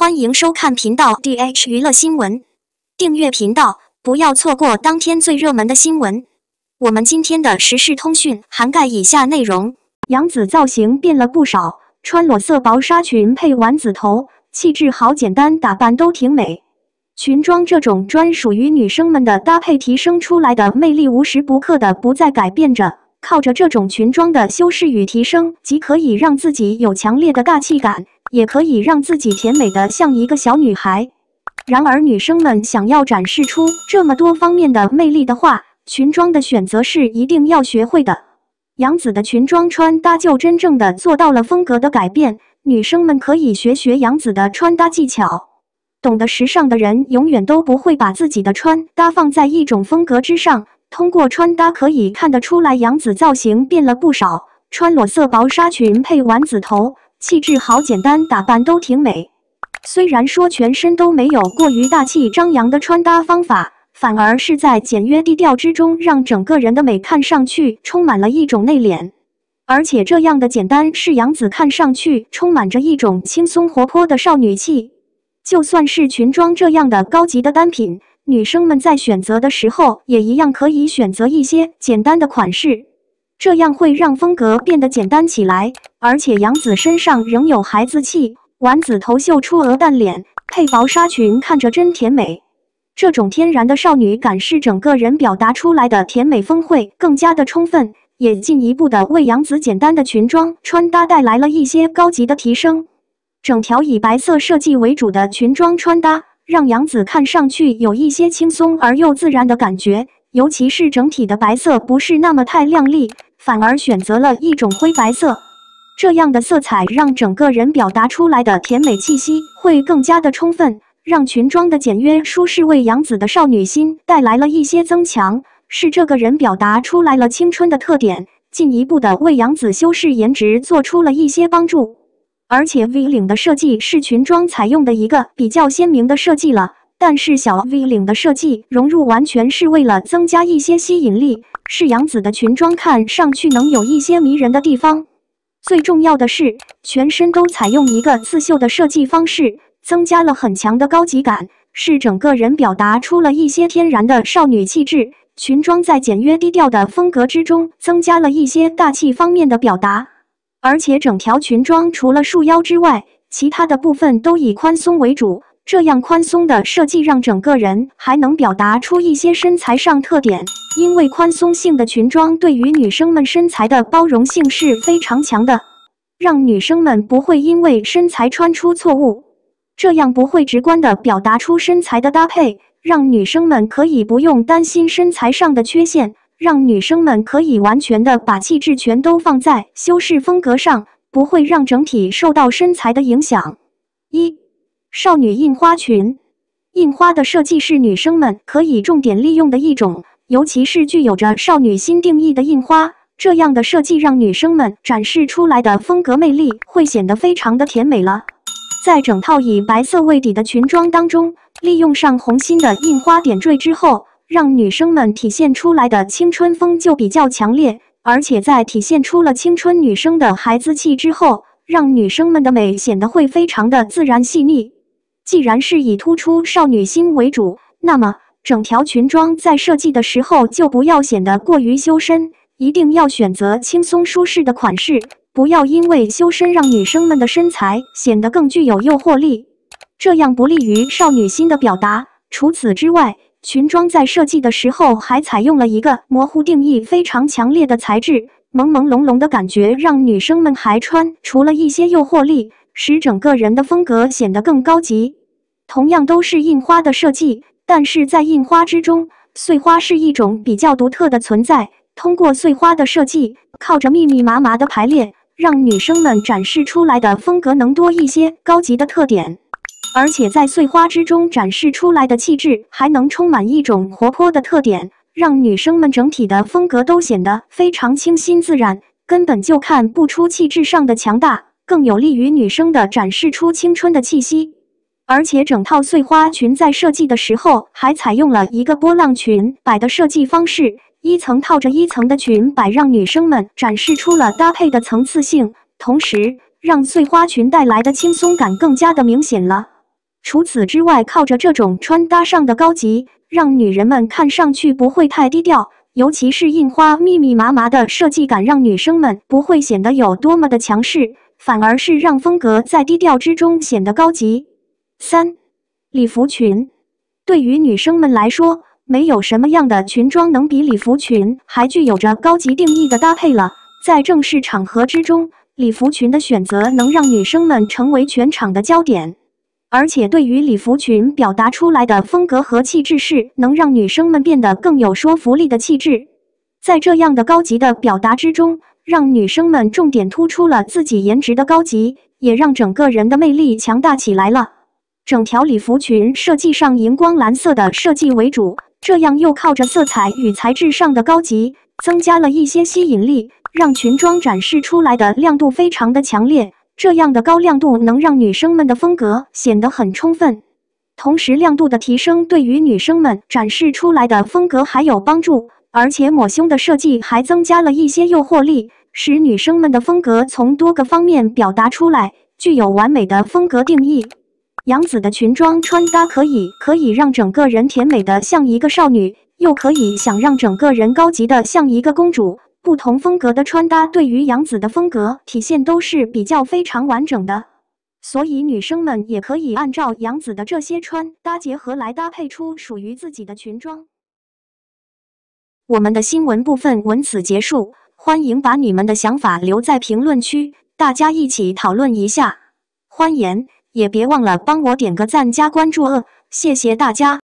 欢迎收看频道 D H 娱乐新闻，订阅频道，不要错过当天最热门的新闻。我们今天的时事通讯涵盖以下内容：杨紫造型变了不少，穿裸色薄纱裙配丸子头，气质好，简单打扮都挺美。裙装这种专属于女生们的搭配，提升出来的魅力无时不刻的不再改变着。靠着这种裙装的修饰与提升，既可以让自己有强烈的尬气感，也可以让自己甜美的像一个小女孩。然而，女生们想要展示出这么多方面的魅力的话，裙装的选择是一定要学会的。杨子的裙装穿搭就真正的做到了风格的改变，女生们可以学学杨子的穿搭技巧。懂得时尚的人，永远都不会把自己的穿搭放在一种风格之上。通过穿搭可以看得出来，杨紫造型变了不少。穿裸色薄纱裙配丸子头，气质好，简单打扮都挺美。虽然说全身都没有过于大气张扬的穿搭方法，反而是在简约低调之中，让整个人的美看上去充满了一种内敛。而且这样的简单，是杨紫看上去充满着一种轻松活泼的少女气。就算是裙装这样的高级的单品。女生们在选择的时候，也一样可以选择一些简单的款式，这样会让风格变得简单起来。而且杨紫身上仍有孩子气，丸子头秀出鹅蛋脸，配薄纱裙看着真甜美。这种天然的少女感是整个人表达出来的甜美风会更加的充分，也进一步的为杨紫简单的裙装穿搭带来了一些高级的提升。整条以白色设计为主的裙装穿搭。让杨紫看上去有一些轻松而又自然的感觉，尤其是整体的白色不是那么太亮丽，反而选择了一种灰白色，这样的色彩让整个人表达出来的甜美气息会更加的充分，让裙装的简约舒适为杨紫的少女心带来了一些增强，是这个人表达出来了青春的特点，进一步的为杨紫修饰颜值做出了一些帮助。而且 V 领的设计是裙装采用的一个比较鲜明的设计了，但是小 V 领的设计融入完全是为了增加一些吸引力，是杨紫的裙装看上去能有一些迷人的地方。最重要的是，全身都采用一个刺绣的设计方式，增加了很强的高级感，是整个人表达出了一些天然的少女气质。裙装在简约低调的风格之中，增加了一些大气方面的表达。而且整条裙装除了束腰之外，其他的部分都以宽松为主。这样宽松的设计让整个人还能表达出一些身材上特点。因为宽松性的裙装对于女生们身材的包容性是非常强的，让女生们不会因为身材穿出错误。这样不会直观的表达出身材的搭配，让女生们可以不用担心身材上的缺陷。让女生们可以完全的把气质全都放在修饰风格上，不会让整体受到身材的影响。一少女印花裙，印花的设计是女生们可以重点利用的一种，尤其是具有着少女心定义的印花，这样的设计让女生们展示出来的风格魅力会显得非常的甜美了。在整套以白色为底的裙装当中，利用上红心的印花点缀之后。让女生们体现出来的青春风就比较强烈，而且在体现出了青春女生的孩子气之后，让女生们的美显得会非常的自然细腻。既然是以突出少女心为主，那么整条裙装在设计的时候就不要显得过于修身，一定要选择轻松舒适的款式，不要因为修身让女生们的身材显得更具有诱惑力，这样不利于少女心的表达。除此之外。裙装在设计的时候还采用了一个模糊定义非常强烈的材质，朦朦胧胧的感觉让女生们还穿除了一些诱惑力，使整个人的风格显得更高级。同样都是印花的设计，但是在印花之中，碎花是一种比较独特的存在。通过碎花的设计，靠着密密麻麻的排列，让女生们展示出来的风格能多一些高级的特点。而且在碎花之中展示出来的气质，还能充满一种活泼的特点，让女生们整体的风格都显得非常清新自然，根本就看不出气质上的强大，更有利于女生的展示出青春的气息。而且整套碎花裙在设计的时候还采用了一个波浪裙摆的设计方式，一层套着一层的裙摆，让女生们展示出了搭配的层次性，同时让碎花裙带来的轻松感更加的明显了。除此之外，靠着这种穿搭上的高级，让女人们看上去不会太低调。尤其是印花密密麻麻的设计感，让女生们不会显得有多么的强势，反而是让风格在低调之中显得高级。三，礼服裙对于女生们来说，没有什么样的裙装能比礼服裙还具有着高级定义的搭配了。在正式场合之中，礼服裙的选择能让女生们成为全场的焦点。而且对于礼服裙表达出来的风格和气质是能让女生们变得更有说服力的气质，在这样的高级的表达之中，让女生们重点突出了自己颜值的高级，也让整个人的魅力强大起来了。整条礼服裙设计上荧光蓝色的设计为主，这样又靠着色彩与材质上的高级，增加了一些吸引力，让裙装展示出来的亮度非常的强烈。这样的高亮度能让女生们的风格显得很充分，同时亮度的提升对于女生们展示出来的风格还有帮助，而且抹胸的设计还增加了一些诱惑力，使女生们的风格从多个方面表达出来，具有完美的风格定义。杨紫的裙装穿搭可以可以让整个人甜美的像一个少女，又可以想让整个人高级的像一个公主。不同风格的穿搭对于杨子的风格体现都是比较非常完整的，所以女生们也可以按照杨子的这些穿搭结合来搭配出属于自己的裙装。我们的新闻部分文此结束，欢迎把你们的想法留在评论区，大家一起讨论一下。欢迎，也别忘了帮我点个赞加关注哦，谢谢大家。